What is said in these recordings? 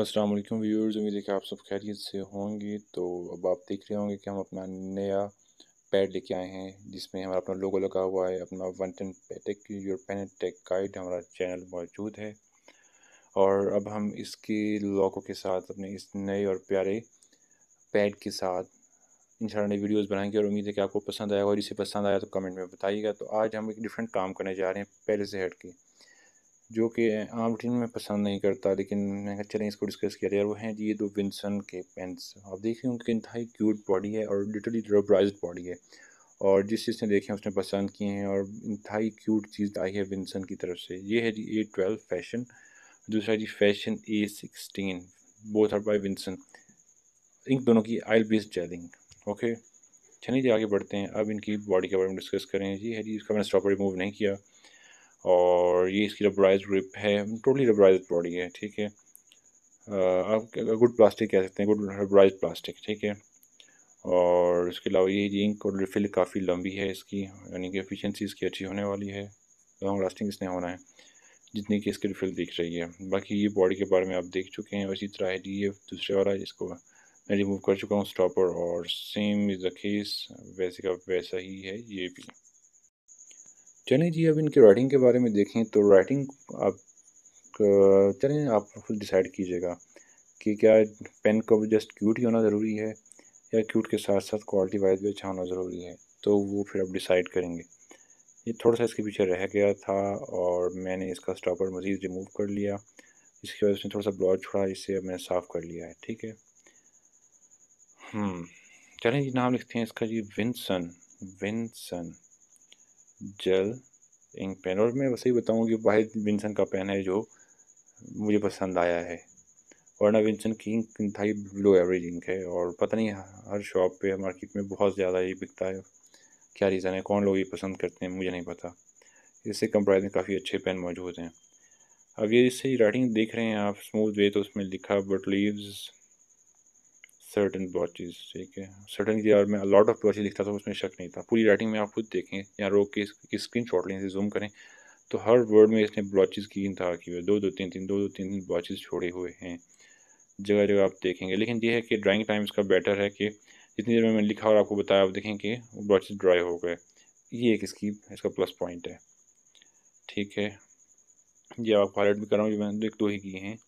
अस्सलाम वालेकुम व्यूअर्स उम्मीद है कि आप सब खैरियत से होंगे तो अब आप देख रहे होंगे कि हम अपना नया पैड लेके आए हैं जिसमें हमारा अपना लोगो लगा हुआ है अपना one ten tech your pen tech guide हमारा चैनल मौजूद है और अब हम इसके लोगों के साथ अपने इस नए और प्यारे पैड के साथ इन नई वीडियोज़ बनाएंगे और उम्मीद है कि आपको पसंद आएगा और इसे पसंद आया तो कमेंट में बताइएगा तो आज हम एक डिफरेंट काम करने जा रहे हैं पहले से हट के जो कि आम रूटीन में पसंद नहीं करता लेकिन मैं चलें इसको डिस्कस किया जाए वो हैं जी ये दो विंसन के पेंट्स आप देखिए उनकी इंतहाई क्यूट बॉडी है और लिटरली रबराइज बॉडी है और जिस ने देखे उसने पसंद किए हैं और इंतहाई क्यूट चीज़ आई है विंसन की तरफ से ये है जी ए ट्वेल्व फैशन दूसरा G fashion A sixteen both are by Winson इन दोनों की आयल बेस्ड जेलिंग ओके चलिए जी आगे बढ़ते हैं अब इनकी बॉडी के बारे में डिस्कस करें जी है जी इसका मैंने स्टॉपर रिमूव नहीं किया और ये इसकी रबराइज ग्रिप है टोटली रबराइज बॉडी है ठीक है आप गुड प्लास्टिक कह सकते हैं गुड रबराइज प्लास्टिक ठीक है और इसके अलावा ये इंक और रिफिल काफ़ी लंबी है इसकी यानी कि एफिशिएंसी इसकी अच्छी होने वाली है लॉन्ग लास्टिंग इसने होना है जितनी कि इसकी रिफिल दिख रही है बाकी ये बॉडी के बारे में आप देख चुके हैं इसी तरह है ये दूसरे वाला जिसको मैं रिमूव कर चुका हूँ स्टॉपर और सेम इज़ द केस वैसे का वैसा ही है ये भी चलें जी अब इनके राइटिंग के बारे में देखें तो राइटिंग आप चलें आप खुद डिसाइड कीजिएगा कि क्या पेन को जस्ट क्यूट ही होना ज़रूरी है या क्यूट के साथ साथ क्वालिटी वाइज भी अच्छा होना ज़रूरी है तो वो फिर आप डिसाइड करेंगे ये थोड़ा सा इसके पीछे रह गया था और मैंने इसका स्टॉपर मज़ीद रिमूव कर लिया इसकी वजह से थोड़ा सा ब्लॉज छोड़ा इसे मैंने साफ़ कर लिया है ठीक है हम्म, चलें जी नाम लिखते हैं इसका G Winson Winson gel ink pen और मैं वैसे ही बताऊँ कि वाहिद विंसन का पेन है जो मुझे पसंद आया है वर्णा विंसन की इंक ही बिलो एवरेज इंक है और पता नहीं हर शॉप पे मार्केट में बहुत ज़्यादा ये बिकता है क्या रीज़न है कौन लोग ये पसंद करते हैं मुझे नहीं पता इससे प्राइस में काफ़ी अच्छे पेन मौजूद हैं अब ये इससे राइटिंग देख रहे हैं आप स्मूथ वे तो उसमें लिखा बट लीव्स सर्टन वॉचेज ठीक है सर्टन की और मैं लॉट ऑफ वॉचेज लिखता था उसमें शक नहीं था पूरी राइटिंग में आप खुद देखें या रोक के इसकी स्क्रीन शॉट लें जूम करें तो हर वर्ड में इसने वॉचेज की इंतहा की हुई है दो दो तीन तीन दो दो तीन तीन वॉचेज छोड़े हुए हैं जगह जगह आप देखेंगे लेकिन ये है कि ड्राइंग टाइम इसका बेटर है कि जितनी देर में मैंने लिखा और आपको बताया आप देखें कि वॉचेज ड्राई हो गए ये एक इसकी इसका प्लस पॉइंट है ठीक है ये आपको हाईलाइट भी कर रहा हूँ जो मैंने तो एक दो ही किए हैं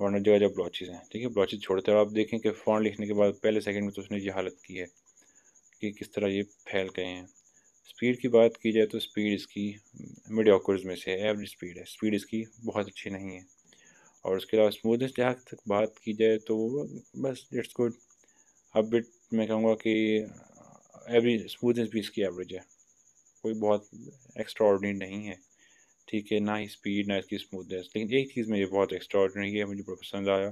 वरना जगह जो ब्लॉचेज हैं ठीक है ब्लॉचेज छोड़ते हो आप देखें कि फॉन्ट लिखने के बाद पहले सेकंड में तो उसने ये हालत की है कि किस तरह ये फैल गए हैं स्पीड की बात की जाए तो स्पीड इसकी मिड ऑकर्स में से है एवरेज स्पीड है स्पीड इसकी बहुत अच्छी नहीं है और उसके अलावा स्मूथनेस जहाँ तक बात की जाए तो बस इट्स गुड अब बिट मैं कहूँगा कि एवरेज स्मूथनेस भी इसकी एवरेज है कोई बहुत एक्स्ट्रा नहीं है ठीक है ना ही स्पीड ना इसकी स्मूथनेस लेकिन एक चीज़ में ये बहुत एक्स्ट्रॉडनरी है मुझे बहुत पसंद आया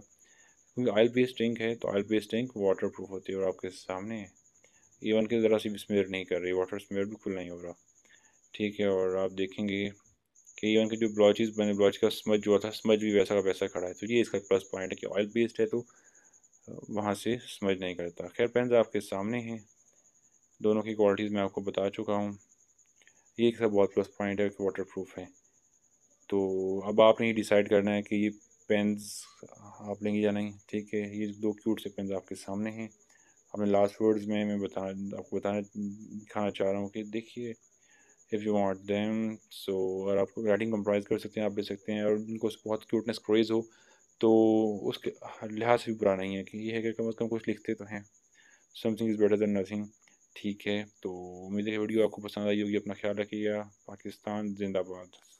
क्योंकि ऑयल बेस्ड टैंक है तो oil based tank waterproof होती है और आपके सामने है ईवन के ज़रा सी स्मेयर नहीं कर रही वाटर स्मेयर बिल्कुल नहीं हो रहा ठीक है और आप देखेंगे कि ईवन के जो ब्लॉचिज बने ब्लॉच का स्मज जो था स्मज भी वैसा का वैसा खड़ा है तो ये इसका प्लस पॉइंट है कि ऑयल बेस्ड है तो वहाँ से स्मज नहीं करता खैर पेन आपके सामने हैं दोनों की क्वालिटीज़ मैं आपको बता चुका हूँ ये एक सब बहुत प्लस पॉइंट है कि वाटर प्रूफ है तो अब आपने ये डिसाइड करना है कि ये पेन्स आप लेंगे या नहीं ठीक है ये दो क्यूट से पेन्स आपके सामने हैं अपने लास्ट वर्ड्स में मैं बता आपको बताना दिखाना चाह रहा हूँ कि देखिए if you want them so और आपको राइटिंग कंप्राइज कर सकते हैं आप ले सकते हैं और उनको बहुत क्यूटनेस क्रेज़ हो तो उसके लिहाज से भी बुरा नहीं है कि ये है कि कम अज़ कम कुछ लिखते तो हैं something is better than nothing ठीक है तो उम्मीद है वीडियो आपको पसंद आई होगी अपना ख्याल रखिएगा पाकिस्तान जिंदाबाद